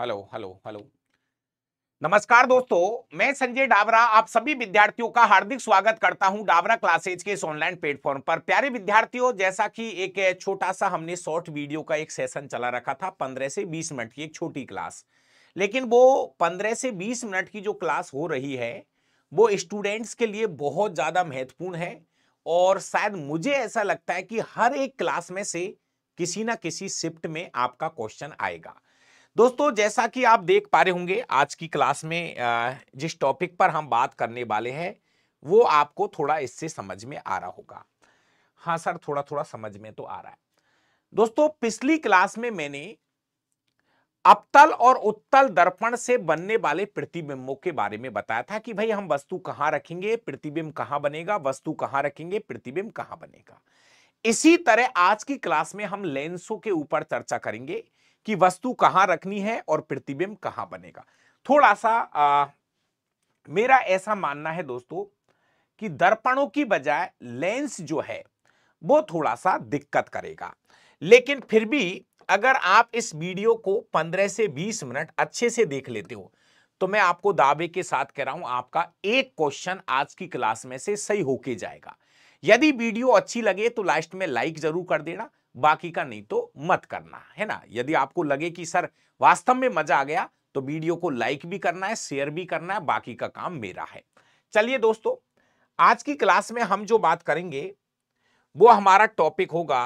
hello hello hello नमस्कार दोस्तों मैं संजय डाबरा आप सभी विद्यार्थियों का हार्दिक स्वागत करता हूं डाबरा क्लासेज के इस ऑनलाइन प्लेटफॉर्म पर प्यारे विद्यार्थियों जैसा कि एक छोटा सा हमने शॉर्ट वीडियो का एक सेशन चला रखा था पंद्रह से बीस मिनट की एक छोटी क्लास लेकिन वो पंद्रह से बीस मिनट की जो क्लास हो रही है वो स्टूडेंट्स के लिए बहुत ज़्यादा महत्वपूर्ण है और शायद मुझे ऐसा लगता है कि हर एक क्लास में से किसी ना किसी शिफ्ट में आपका क्वेश्चन आएगा दोस्तों जैसा कि आप देख पा रहे होंगे आज की क्लास में जिस टॉपिक पर हम बात करने वाले हैं वो आपको थोड़ा इससे समझ में आ रहा होगा हाँ सर थोड़ा थोड़ा समझ में तो आ रहा है दोस्तों पिछली क्लास में मैंने अपतल और उत्तल दर्पण से बनने वाले प्रतिबिंबों के बारे में बताया था कि भाई हम वस्तु कहाँ रखेंगे प्रतिबिंब कहाँ बनेगा वस्तु कहाँ रखेंगे प्रतिबिंब कहाँ बनेगा इसी तरह आज की क्लास में हम लेंसों के ऊपर चर्चा करेंगे कि वस्तु कहां रखनी है और प्रतिबिंब कहां बनेगा थोड़ा सा आ, मेरा ऐसा मानना है दोस्तों कि दर्पणों की बजाय लेंस जो है वो थोड़ा सा दिक्कत करेगा लेकिन फिर भी अगर आप इस वीडियो को 15 से 20 मिनट अच्छे से देख लेते हो तो मैं आपको दावे के साथ कह रहा हूं आपका एक क्वेश्चन आज की क्लास में से सही होके जाएगा यदि वीडियो अच्छी लगे तो लास्ट में लाइक जरूर कर देना बाकी का नहीं तो मत करना है ना यदि आपको लगे कि सर वास्तव में मजा आ गया तो वीडियो को लाइक भी करना है शेयर भी करना है बाकी का काम मेरा है चलिए दोस्तों आज की क्लास में हम जो बात करेंगे वो हमारा टॉपिक होगा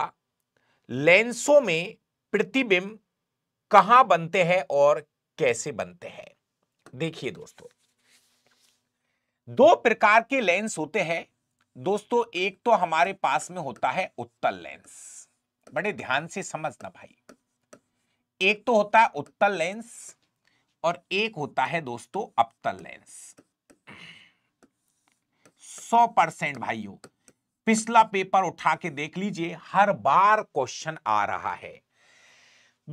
लेंसों में प्रतिबिंब कहां बनते हैं और कैसे बनते हैं देखिए दोस्तों दो प्रकार के लेंस होते हैं दोस्तों एक तो हमारे पास में होता है उत्तल लेंस बड़े ध्यान से समझना भाई एक तो होता है उत्तल लेंस और एक होता है दोस्तों अपतल लेंस सौ परसेंट भाइयों पिछला पेपर उठा के देख लीजिए हर बार क्वेश्चन आ रहा है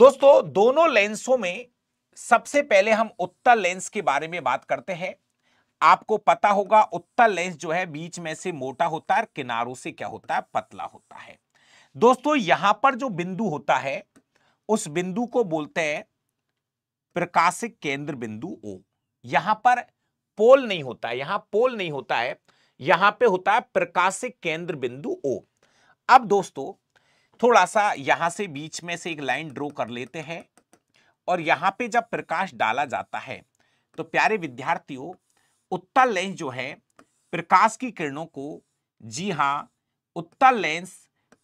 दोस्तों दोनों लेंसों में सबसे पहले हम उत्तल लेंस के बारे में बात करते हैं आपको पता होगा उत्तल लेंस जो है बीच में से मोटा होता है किनारों से क्या होता है पतला होता है दोस्तों यहां पर जो बिंदु होता है उस बिंदु को बोलते हैं प्रकाशिक केंद्र बिंदु ओ यहां पर पोल नहीं होता है यहां पोल नहीं होता है यहां पे होता है प्रकाशिक केंद्र बिंदु ओ अब दोस्तों थोड़ा सा यहां से बीच में से एक लाइन ड्रॉ कर लेते हैं और यहां पे जब प्रकाश डाला जाता है तो प्यारे विद्यार्थियों उत्तर लेंस जो है प्रकाश की किरणों को जी हाँ उत्तर लेंस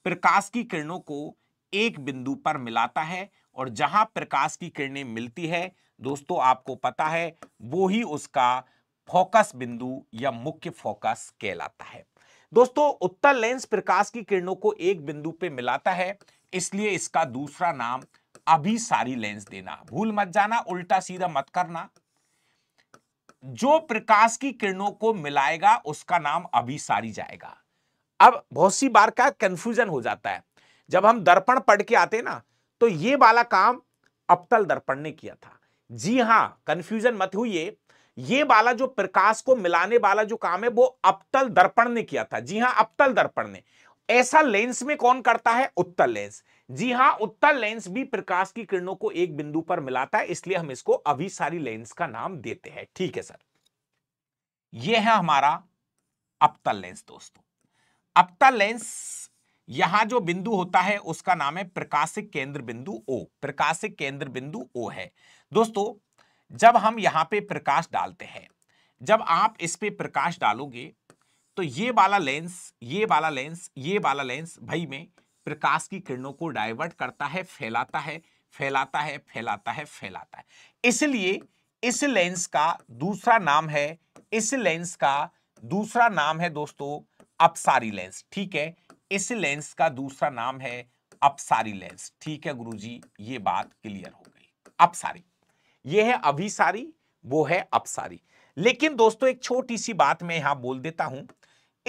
प्रकाश की किरणों को एक बिंदु पर मिलाता है और जहां प्रकाश की किरणें मिलती है दोस्तों आपको पता है वो ही उसका फोकस बिंदु या मुख्य फोकस कहलाता है दोस्तों उत्तर लेंस प्रकाश की किरणों को एक बिंदु पे मिलाता है इसलिए इसका दूसरा नाम सारी लेंस देना भूल मत जाना उल्टा सीधा मत करना जो प्रकाश की किरणों को मिलाएगा उसका नाम सारी जाएगा अब बहुत सी बार का कंफ्यूजन हो जाता है जब हम दर्पण पढ़ के आते ना तो ये वाला काम अपतल दर्पण ने किया था जी हाँ कंफ्यूजन मत हुई ये वाला जो प्रकाश को मिलाने वाला जो काम है वो अपतल दर्पण ने किया था जी हाँ अपतल दर्पण ने ऐसा लेंस में कौन करता है उत्तल लेंस जी हाँ उत्तल लेंस भी प्रकाश की किरणों को एक बिंदु पर मिलाता है इसलिए हम इसको अभिसारी लेंस का नाम देते हैं ठीक है सर यह है हमारा अपतल लेंस दोस्तों अपता लेंस यहां जो बिंदु होता है उसका नाम है प्रकाशिक केंद्र बिंदु ओ प्रकाशिक केंद्र बिंदु ओ है दोस्तों जब हम यहां पे प्रकाश डालते हैं जब आप इस पे प्रकाश डालोगे तो ये वाला लेंस ये वाला लेंस ये वाला लेंस भाई में प्रकाश की किरणों को डाइवर्ट करता है फैलाता है फैलाता है फैलाता है फैलाता है इसलिए इस लेंस का दूसरा नाम है इस लेंस का दूसरा नाम है दोस्तों अपसारी लेंस ठीक है इस लेंस का दूसरा नाम है अपसारी लेंस ठीक है गुरुजी ये बात क्लियर हो गई अपसारी ये है अभिसारी वो है अपसारी लेकिन दोस्तों एक छोटी सी बात मैं यहां बोल देता हूं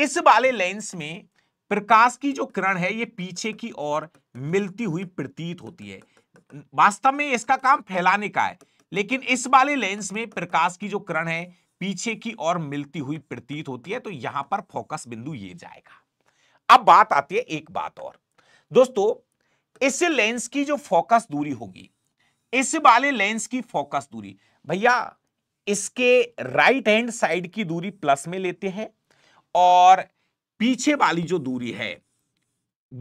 इस वाले लेंस में प्रकाश की जो किरण है ये पीछे की ओर मिलती हुई प्रतीत होती है वास्तव में इसका काम फैलाने का है लेकिन इस वाले लेंस में प्रकाश की जो किरण है पीछे की ओर मिलती हुई प्रतीत होती है तो यहां पर फोकस बिंदु ये जाएगा अब बात आती है एक बात और दोस्तों इस लेंस की जो फोकस दूरी होगी इस वाले लेंस की फोकस दूरी भैया इसके राइट हैंड साइड की दूरी प्लस में लेते हैं और पीछे वाली जो दूरी है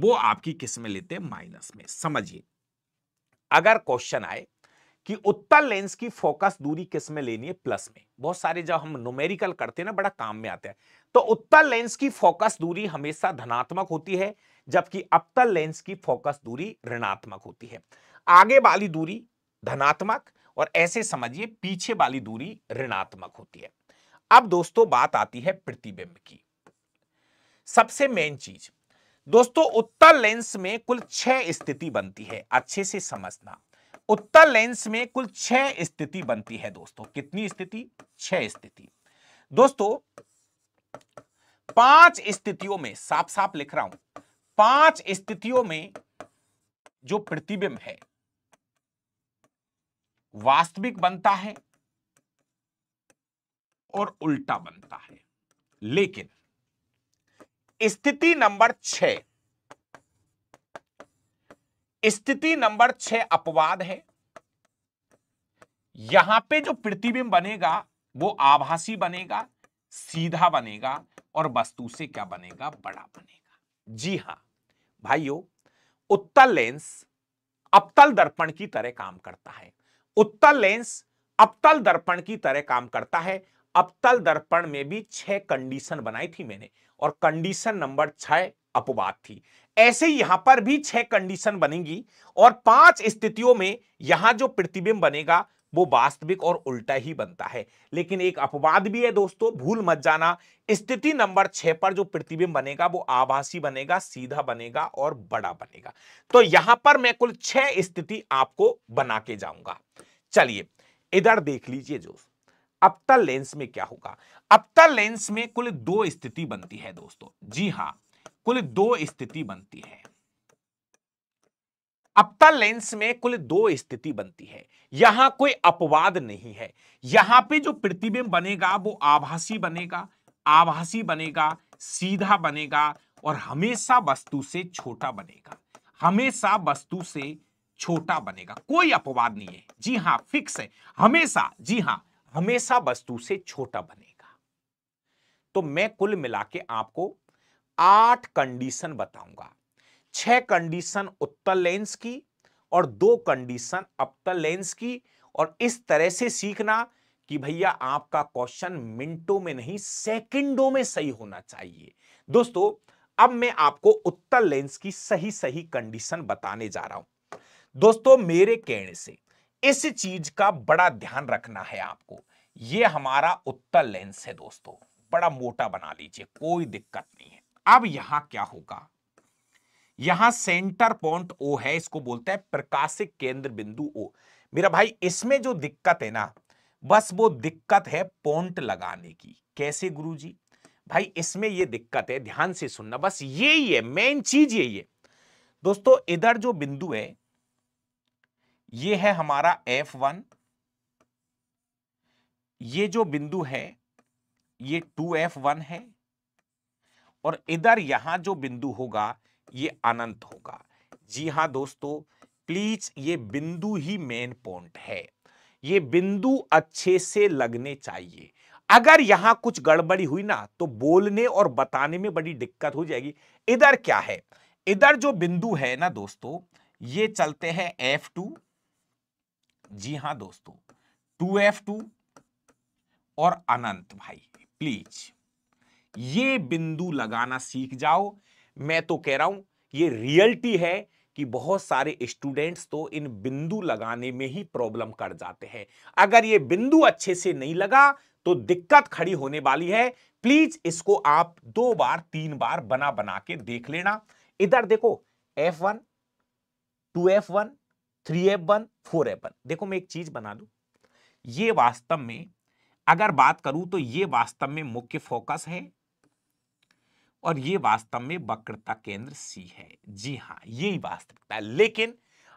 वो आपकी किस में लेते हैं माइनस में समझिए अगर क्वेश्चन आए कि उत्तर लेंस की फोकस दूरी किस में लेनी है प्लस में बहुत सारे जब हम नोमेरिकल करते हैं ना बड़ा काम में आता है तो उत्तर लेंस की फोकस दूरी हमेशा धनात्मक होती है जबकि अपतल लेंस की फोकस दूरी ऋणात्मक होती है आगे वाली दूरी धनात्मक और ऐसे समझिए पीछे वाली दूरी ऋणात्मक होती है अब दोस्तों बात आती है प्रतिबिंब की सबसे मेन चीज दोस्तों उत्तर लेंस में कुल छह स्थिति बनती है अच्छे से समझना उत्तल लेंस में कुल छह स्थिति बनती है दोस्तों कितनी स्थिति छह स्थिति दोस्तों पांच स्थितियों में साफ साफ लिख रहा हूं पांच स्थितियों में जो प्रतिबिंब है वास्तविक बनता है और उल्टा बनता है लेकिन स्थिति नंबर छह स्थिति नंबर छह अपवाद है यहां पे जो प्रतिबिंब बनेगा वो आभासी बनेगा सीधा बनेगा और वस्तु से क्या बनेगा बड़ा बनेगा जी हां भाइयों उत्तल लेंस अपतल दर्पण की तरह काम करता है उत्तल लेंस अपतल दर्पण की तरह काम करता है अपतल दर्पण में भी छह कंडीशन बनाई थी मैंने और कंडीशन नंबर छह अपवाद थी ऐसे यहां पर भी छह कंडीशन बनेंगी और पांच स्थितियों में यहां जो प्रतिबिंब बनेगा वो वास्तविक और उल्टा ही बनता है लेकिन एक अपवाद भी है दोस्तों भूल मत जाना स्थिति नंबर छह पर जो प्रतिबिंब बनेगा वो आभासी बनेगा सीधा बनेगा और बड़ा बनेगा तो यहां पर मैं कुल छह स्थिति आपको बना के जाऊंगा चलिए इधर देख लीजिए जो अपतल लेंस में क्या होगा अपतल लेंस में कुल दो स्थिति बनती है दोस्तों जी हाँ कुल दो स्थिति बनती है अप्तल लेंस में कुल दो स्थिति बनती है यहां कोई अपवाद नहीं है यहां पे जो प्रतिबिंब बनेगा वो आभासी बनेगा आभासी बनेगा सीधा बनेगा और हमेशा वस्तु से छोटा बनेगा हमेशा वस्तु से छोटा बनेगा कोई अपवाद नहीं है जी हाँ फिक्स है हमेशा जी हाँ हमेशा वस्तु से छोटा बनेगा तो मैं कुल मिला के आपको आठ कंडीशन बताऊंगा छह कंडीशन उत्तर लेंस की और दो कंडीशन अपतल लेंस की और इस तरह से सीखना कि भैया आपका क्वेश्चन मिनटों में नहीं सेकंडों में सही होना चाहिए दोस्तों अब मैं आपको उत्तर लेंस की सही सही कंडीशन बताने जा रहा हूं दोस्तों मेरे कहने से इस चीज का बड़ा ध्यान रखना है आपको यह हमारा उत्तर लेंस है दोस्तों बड़ा मोटा बना लीजिए कोई दिक्कत नहीं है अब यहां क्या होगा यहां सेंटर पॉइंट ओ है इसको बोलते हैं प्रकाशिक केंद्र बिंदु ओ मेरा भाई इसमें जो दिक्कत है ना बस वो दिक्कत है पॉइंट लगाने की कैसे गुरुजी भाई इसमें ये दिक्कत है ध्यान से सुनना बस यही है मेन चीज यही है दोस्तों इधर जो बिंदु है ये है हमारा एफ वन ये जो बिंदु है ये टू एफ वन है और इधर यहाँ जो बिंदु होगा ये अनंत होगा जी हाँ दोस्तों प्लीज ये बिंदु ही मेन पॉइंट है ये बिंदु अच्छे से लगने चाहिए अगर यहां कुछ गड़बड़ी हुई ना तो बोलने और बताने में बड़ी दिक्कत हो जाएगी इधर क्या है इधर जो बिंदु है ना दोस्तों ये चलते हैं एफ टू जी हाँ दोस्तों टू एफ टू और अनंत भाई प्लीज ये बिंदु लगाना सीख जाओ मैं तो कह रहा हूं ये रियलिटी है कि बहुत सारे स्टूडेंट्स तो इन बिंदु लगाने में ही प्रॉब्लम कर जाते हैं अगर ये बिंदु अच्छे से नहीं लगा तो दिक्कत खड़ी होने वाली है प्लीज इसको आप दो बार तीन बार बना बना के देख लेना इधर देखो F one two F one three F one four F one देखो मैं एक चीज बना दू ये वास्तव में अगर बात करूं तो ये वास्तव में मुख्य फोकस है और ये वास्तव में वक्रता केंद्र सी है जी हाँ यही वास्तविकता है लेकिन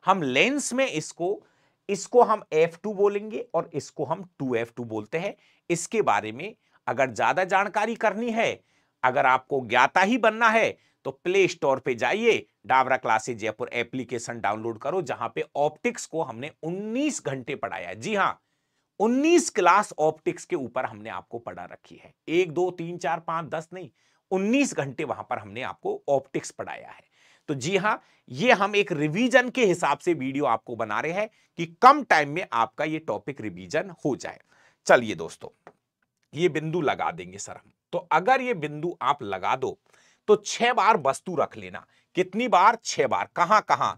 हम लेंस में इसको इसको हम F2 बोलेंगे और इसको हम 2F2 बोलते हैं इसके बारे में अगर ज्यादा जानकारी करनी है अगर आपको ज्ञाता ही बनना है तो प्ले स्टोर पे जाइए Dawra classes Jaipur application download करो जहां पे ऑप्टिक्स को हमने 19 घंटे पढ़ाया जी हाँ 19 क्लास ऑप्टिक्स के ऊपर हमने आपको पढ़ा रखी है एक दो तीन चार पांच दस नहीं 19 घंटे वहां पर हमने आपको ऑप्टिक्स पढ़ाया है तो जी हाँ ये हम एक रिवीजन के हिसाब से वीडियो आपको बना रहे हैं कि कम टाइम में आपका ये टॉपिक रिवीजन हो जाए चलिए दोस्तों ये बिंदु लगा देंगे सर हम तो अगर ये बिंदु आप लगा दो तो छह बार वस्तु रख लेना कितनी बार छह बार कहां कहां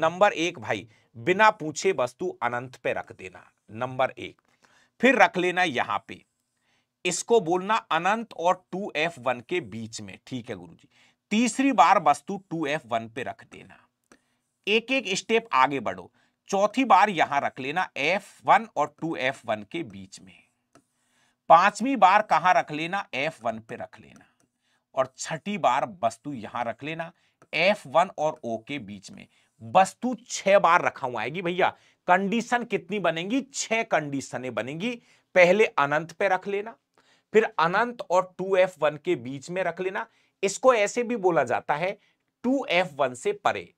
नंबर एक भाई बिना पूछे वस्तु अनंत पे रख देना नंबर एक फिर रख लेना यहां पे इसको बोलना अनंत और टू एफ वन के बीच में ठीक है गुरुजी तीसरी बार वस्तु टू एफ वन पे रख देना एक एक स्टेप आगे बढ़ो चौथी बार यहां रख लेना एफ वन और टू एफ वन के बीच में पांचवी बार कहां रख लेना एफ वन पे रख लेना और छठी बार वस्तु यहां रख लेना एफ वन और ओ के बीच में वस्तु छह बार रखा हुआ आएगी भैया कंडीशन कितनी बनेगी छह कंडीशनें बनेगी पहले अनंत पे रख लेना फिर अनंत और 2f1 के बीच में रख लेना इसको ऐसे भी बोला जाता है 2f1 से परे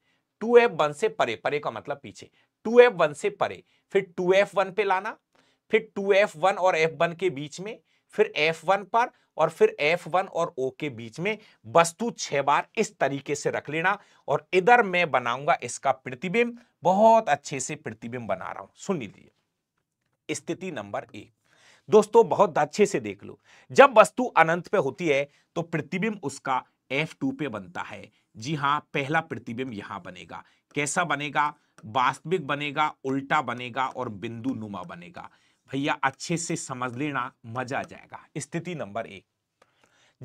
2f1 से परे परे का मतलब पीछे 2f1 से परे फिर 2f1 पे लाना फिर 2f1 और f1 के बीच में फिर F1 पर और फिर F1 और O के बीच में वस्तु छह बार इस तरीके से रख लेना और इधर मैं बनाऊंगा इसका प्रतिबिंब बहुत अच्छे से प्रतिबिंब बना रहा हूं सुन लीजिए स्थिति नंबर एक दोस्तों बहुत अच्छे से देख लो जब वस्तु अनंत पे होती है तो प्रतिबिंब उसका एफ टू पे बनता है जी हाँ पहला प्रतिबिंब यहां बनेगा कैसा बनेगा वास्तविक बनेगा उल्टा बनेगा और बिंदु नुमा बनेगा भैया अच्छे से समझ लेना मजा आ जाएगा स्थिति नंबर एक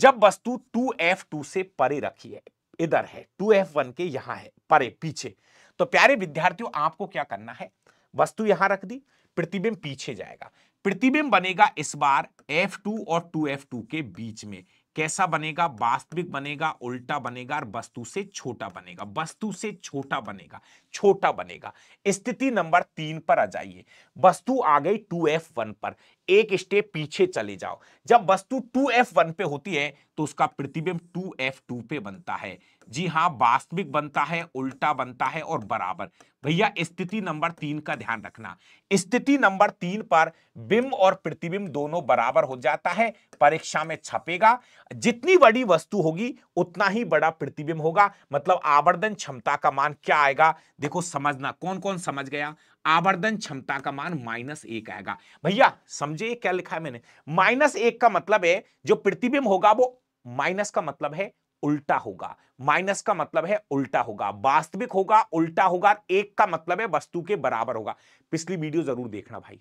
जब वस्तु टू एफ टू से परे रखी है इधर है टू एफ वन के यहाँ है परे पीछे तो प्यारे विद्यार्थियों आपको क्या करना है वस्तु यहाँ रख दी प्रतिबिंब पीछे जाएगा प्रतिबिंब बनेगा इस बार F2 और 2F2 के बीच में कैसा बनेगा वास्तविक बनेगा उल्टा बनेगा और वस्तु से छोटा बनेगा वस्तु से छोटा बनेगा छोटा बनेगा स्थिति नंबर तीन पर आ जाइए वस्तु आ गई टू एफ वन पर एक स्टेप पीछे चले जाओ जब वस्तु टू एफ वन पे होती है तो उसका प्रतिबिंब टू एफ टू पे बनता है जी हाँ वास्तविक बनता है उल्टा बनता है और बराबर भैया स्थिति नंबर तीन का ध्यान रखना स्थिति नंबर तीन पर बिंब और प्रतिबिंब दोनों बराबर हो जाता है परीक्षा में छपेगा जितनी बड़ी वस्तु होगी उतना ही बड़ा प्रतिबिंब होगा मतलब आवर्धन क्षमता का मान क्या आएगा देखो समझना कौन कौन समझ गया आवर्धन क्षमता का मान माइनस एक आएगा भैया समझे क्या लिखा है मैंने माइनस एक का मतलब है जो प्रतिबिंब होगा वो माइनस का मतलब है उल्टा होगा माइनस का मतलब है उल्टा होगा वास्तविक होगा उल्टा होगा एक का मतलब है वस्तु के बराबर होगा पिछली वीडियो जरूर देखना भाई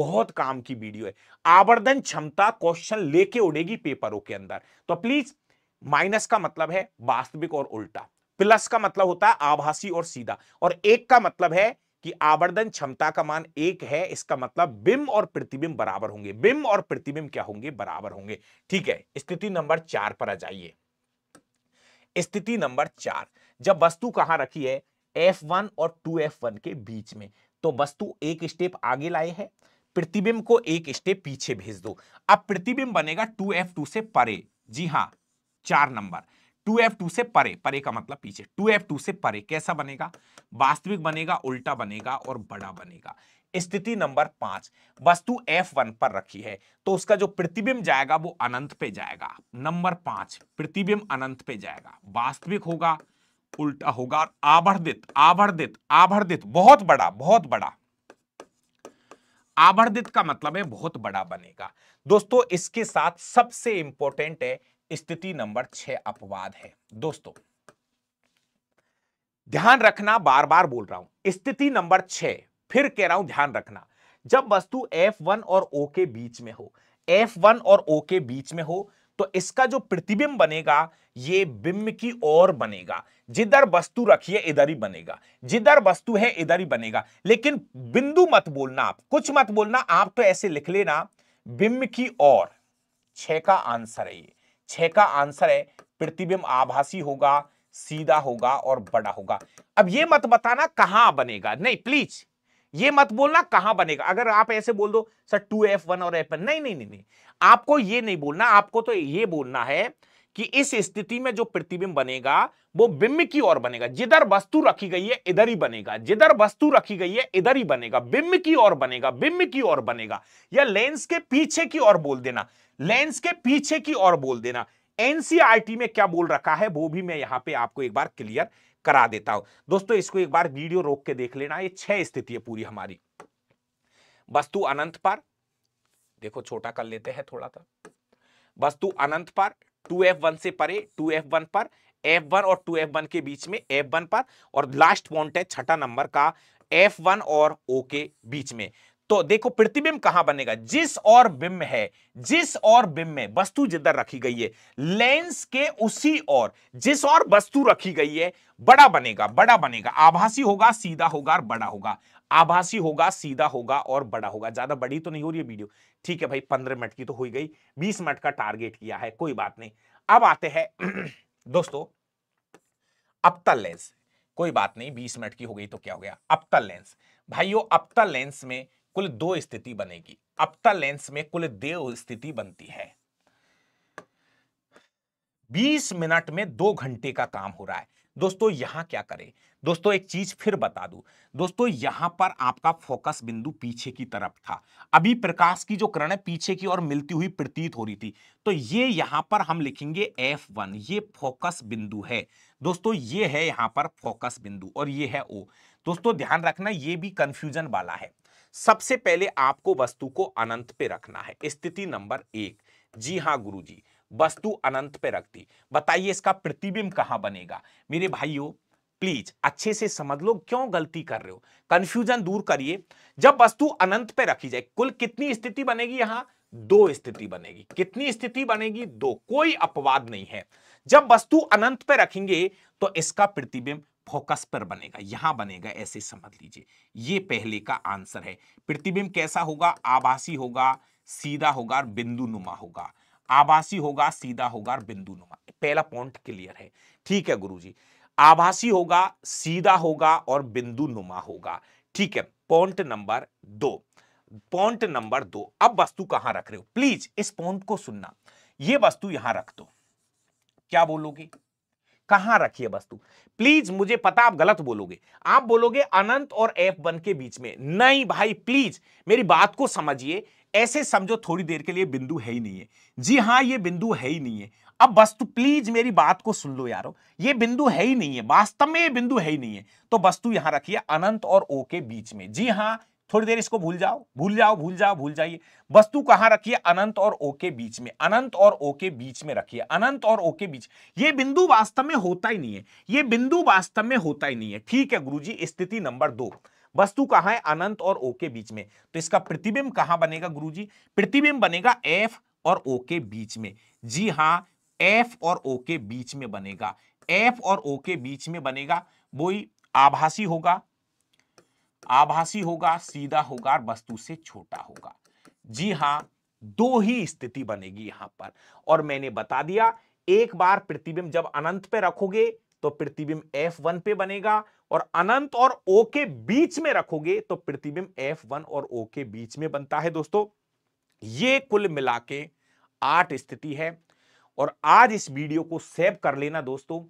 बहुत काम की वीडियो है आवर्धन क्षमता क्वेश्चन लेके उड़ेगी पेपरों के अंदर तो प्लीज माइनस का मतलब है वास्तविक और उल्टा प्लस का मतलब होता है आभासी और सीधा और एक का मतलब है कि आवर्धन क्षमता का मान एक है इसका मतलब बिंब और प्रतिबिंब बराबर होंगे बिम और प्रतिबिंब क्या होंगे बराबर होंगे ठीक है स्थिति नंबर चार पर आ जाइए स्थिति नंबर चार जब वस्तु कहां रखी है F1 और 2F1 के बीच में तो वस्तु एक स्टेप आगे लाए है प्रतिबिंब को एक स्टेप पीछे भेज दो अब प्रतिबिंब बनेगा 2F2 से परे जी हाँ चार नंबर 2F2 से परे परे का मतलब पीछे 2F2 से परे कैसा बनेगा वास्तविक बनेगा उल्टा बनेगा और बड़ा बनेगा स्थिति नंबर पांच वस्तु F1 पर रखी है तो उसका जो प्रतिबिंब जाएगा वो अनंत पे जाएगा नंबर पांच प्रतिबिंब अनंत पे जाएगा वास्तविक होगा उल्टा होगा और आवर्धित आवर्धित आवर्धित बहुत बड़ा बहुत बड़ा आवर्धित का मतलब है बहुत बड़ा बनेगा दोस्तों इसके साथ सबसे इंपॉर्टेंट है स्थिति नंबर छह अपवाद है दोस्तों ध्यान रखना बार बार बोल रहा हूं स्थिति नंबर छह फिर कह रहा हूं ध्यान रखना जब वस्तु F1 और O के बीच में हो F1 और O के बीच में हो तो इसका जो प्रतिबिंब बनेगा ये बिंब की ओर बनेगा जिधर वस्तु रखिए इधर ही बनेगा जिधर वस्तु है इधर ही बनेगा लेकिन बिंदु मत बोलना आप कुछ मत बोलना आप तो ऐसे लिख लेना बिंब की ओर छ का आंसर है ये छ का आंसर है प्रतिबिंब आभासी होगा सीधा होगा और बड़ा होगा अब ये मत बताना कहां बनेगा नहीं प्लीज ये मत बोलना कहां बनेगा अगर आप ऐसे बोल दो सर टू एफ वन और एफ वन नहीं नहीं नहीं नहीं आपको ये नहीं बोलना आपको तो ये बोलना है कि इस स्थिति में जो प्रतिबिंब बनेगा वो बिंब की ओर बनेगा जिधर वस्तु रखी गई है इधर ही बनेगा जिधर वस्तु रखी गई है इधर ही बनेगा बिंब की ओर बनेगा बिंब की ओर बनेगा या लेंस के पीछे की ओर बोल देना लेंस के पीछे की ओर बोल देना एनसीआरटी में क्या बोल रखा है वो भी मैं यहां पे आपको एक बार क्लियर करा देता हूं दोस्तों इसको एक बार वीडियो रोक के देख लेना ये छह स्थिति है पूरी हमारी वस्तु अनंत पर देखो छोटा कर लेते हैं थोड़ा सा वस्तु अनंत पर टू एफ वन से परे टू एफ वन पर एफ वन और टू एफ वन के बीच में एफ वन पर और लास्ट पॉइंट है छठा नंबर का एफ वन और ओ के बीच में तो देखो प्रतिबिंब कहां बनेगा जिस और बिंब है जिस और बिंब में वस्तु जिधर रखी गई है लेंस के उसी और जिस और वस्तु रखी गई है बड़ा बनेगा बड़ा बनेगा आभासी होगा सीधा होगा और बड़ा होगा आभासी होगा सीधा होगा और बड़ा होगा ज्यादा बड़ी तो नहीं हो रही है वीडियो ठीक है भाई पंद्रह मिनट की तो हो गई बीस मिनट का टारगेट किया है कोई बात नहीं अब आते हैं दोस्तों अपतल लेंस कोई बात नहीं बीस मिनट की हो गई तो क्या हो गया अपतल लेंस भाइयों अपतल लेंस में कुल दो स्थिति बनेगी अपता लेंस में कुल देव स्थिति बनती है 20 मिनट में दो घंटे का काम हो रहा है दोस्तों यहां क्या करें दोस्तों एक चीज फिर बता दू दोस्तों यहां पर आपका फोकस बिंदु पीछे की तरफ था अभी प्रकाश की जो किरण पीछे की ओर मिलती हुई प्रतीत हो रही थी तो ये यहां पर हम लिखेंगे एफ वन ये फोकस बिंदु है दोस्तों ये है यहां पर फोकस बिंदु और ये है ओ दोस्तों ध्यान रखना ये भी कंफ्यूजन वाला है सबसे पहले आपको वस्तु को अनंत पे रखना है स्थिति नंबर एक जी हाँ गुरु जी वस्तु अनंत पे रख दी बताइए इसका प्रतिबिंब कहां बनेगा मेरे भाइयों प्लीज अच्छे से समझ लो क्यों गलती कर रहे हो कंफ्यूजन दूर करिए जब वस्तु अनंत पे रखी जाए कुल कितनी स्थिति बनेगी यहां दो स्थिति बनेगी कितनी स्थिति बनेगी दो कोई अपवाद नहीं है जब वस्तु अनंत पे रखेंगे तो इसका प्रतिबिंब फोकस पर बनेगा यहां बनेगा ऐसे समझ लीजिए ये पहले का आंसर है प्रतिबिंब कैसा होगा आभासी होगा सीधा होगा और बिंदु नुमा होगा आभासी होगा सीधा होगा और बिंदु नुमा पहला पॉइंट क्लियर है ठीक है गुरु जी आभासी होगा सीधा होगा और बिंदु नुमा होगा ठीक है पॉइंट नंबर दो पॉइंट नंबर दो अब वस्तु कहां रख रहे हो प्लीज इस पॉइंट को सुनना यह वस्तु यहां रख दो क्या बोलोगे कहां रखी है वस्तु प्लीज मुझे पता आप गलत बोलोगे आप बोलोगे अनंत और एफ वन के बीच में नहीं भाई प्लीज मेरी बात को समझिए ऐसे समझो थोड़ी देर के लिए बिंदु है ही नहीं है जी हाँ ये बिंदु है ही नहीं है अब वस्तु प्लीज मेरी बात को सुन लो यारो ये बिंदु है ही नहीं है वास्तव में ये बिंदु है ही नहीं है तो वस्तु यहां रखिए अनंत और ओ के बीच में जी हाँ थोड़ी देर इसको भूल जाओ भूल जाओ भूल जाओ भूल जाइए वस्तु कहां रखिए अनंत और ओ के बीच में अनंत और ओ के बीच में रखिए अनंत और ओ के बीच ये बिंदु वास्तव में होता ही नहीं है ये बिंदु वास्तव में होता ही नहीं है ठीक है गुरुजी स्थिति नंबर दो वस्तु कहां है अनंत और ओ के बीच में तो इसका प्रतिबिंब कहां बनेगा जी प्रतिबिंब बनेगा एफ और ओ के बीच में जी हाँ एफ और ओ के बीच में बनेगा एफ और ओ के बीच में बनेगा वो आभासी होगा आभासी होगा सीधा होगा और वस्तु से छोटा होगा जी हाँ दो ही स्थिति बनेगी यहां पर और मैंने बता दिया एक बार प्रतिबिंब जब अनंत पे रखोगे तो प्रतिबिंब एफ वन पे बनेगा और अनंत और ओ के बीच में रखोगे तो प्रतिबिंब एफ वन और ओ के बीच में बनता है दोस्तों ये कुल मिला के आठ स्थिति है और आज इस वीडियो को सेव कर लेना दोस्तों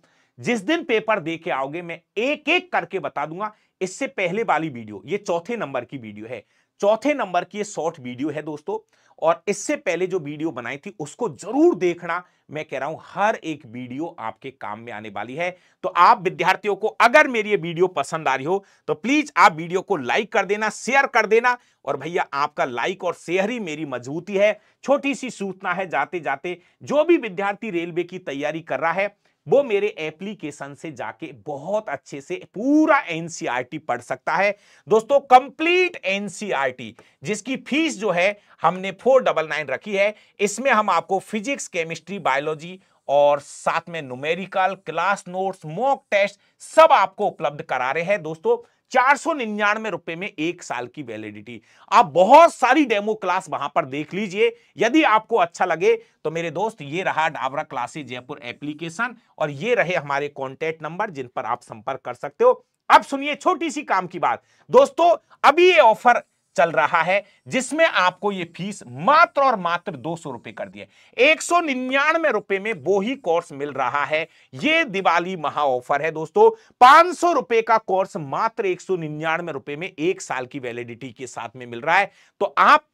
जिस दिन पेपर दे के आओगे मैं एक एक करके बता दूंगा इससे पहले वाली वीडियो ये चौथे नंबर की वीडियो है चौथे नंबर की ये शॉर्ट वीडियो है दोस्तों और इससे पहले जो वीडियो बनाई थी उसको जरूर देखना मैं कह रहा हूं हर एक वीडियो आपके काम में आने वाली है तो आप विद्यार्थियों को अगर मेरी ये वीडियो पसंद आ रही हो तो प्लीज आप वीडियो को लाइक कर देना शेयर कर देना और भैया आपका लाइक और शेयर ही मेरी मजबूती है छोटी सी सूचना है जाते जाते जो भी विद्यार्थी रेलवे की तैयारी कर रहा है वो मेरे एप्लीकेशन से जाके बहुत अच्छे से पूरा एनसीईआरटी e पढ़ सकता है दोस्तों कंप्लीट एनसीईआरटी e जिसकी फीस जो है हमने फोर डबल नाइन रखी है इसमें हम आपको फिजिक्स केमिस्ट्री बायोलॉजी और साथ में numerical class notes mock test सब आपको उपलब्ध करा रहे हैं दोस्तों चार सौ निन्यानवे रुपए में एक साल की वैलिडिटी आप बहुत सारी डेमो क्लास वहां पर देख लीजिए यदि आपको अच्छा लगे तो मेरे दोस्त ये रहा डावरा क्लासेस जयपुर एप्लीकेशन और ये रहे हमारे कॉन्टेक्ट नंबर जिन पर आप संपर्क कर सकते हो अब सुनिए छोटी सी काम की बात दोस्तों अभी ये ऑफर चल रहा है जिसमें आपको ये फीस मात्र और मात्र दो सौ रुपए कर दिए एक सौ निन्यानवे रुपए में वो ही कोर्स मिल रहा है ये दिवाली महा ऑफर है दोस्तों पांच सौ रुपए का कोर्स मात्र एक सौ निन्यानवे रुपए में एक साल की वैलिडिटी के साथ में मिल रहा है तो आप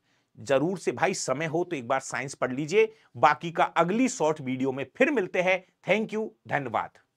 जरूर से भाई समय हो तो एक बार साइंस पढ़ लीजिए बाकी का अगली शॉर्ट वीडियो में फिर मिलते हैं थैंक यू धन्यवाद